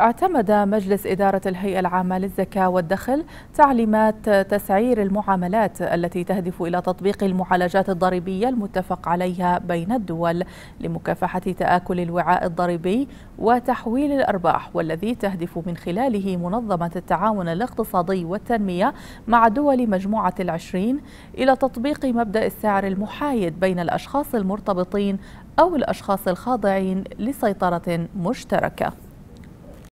اعتمد مجلس إدارة الهيئة العامة للزكاة والدخل تعليمات تسعير المعاملات التي تهدف إلى تطبيق المعالجات الضريبية المتفق عليها بين الدول لمكافحة تآكل الوعاء الضريبي وتحويل الأرباح والذي تهدف من خلاله منظمة التعاون الاقتصادي والتنمية مع دول مجموعة العشرين إلى تطبيق مبدأ السعر المحايد بين الأشخاص المرتبطين أو الأشخاص الخاضعين لسيطرة مشتركة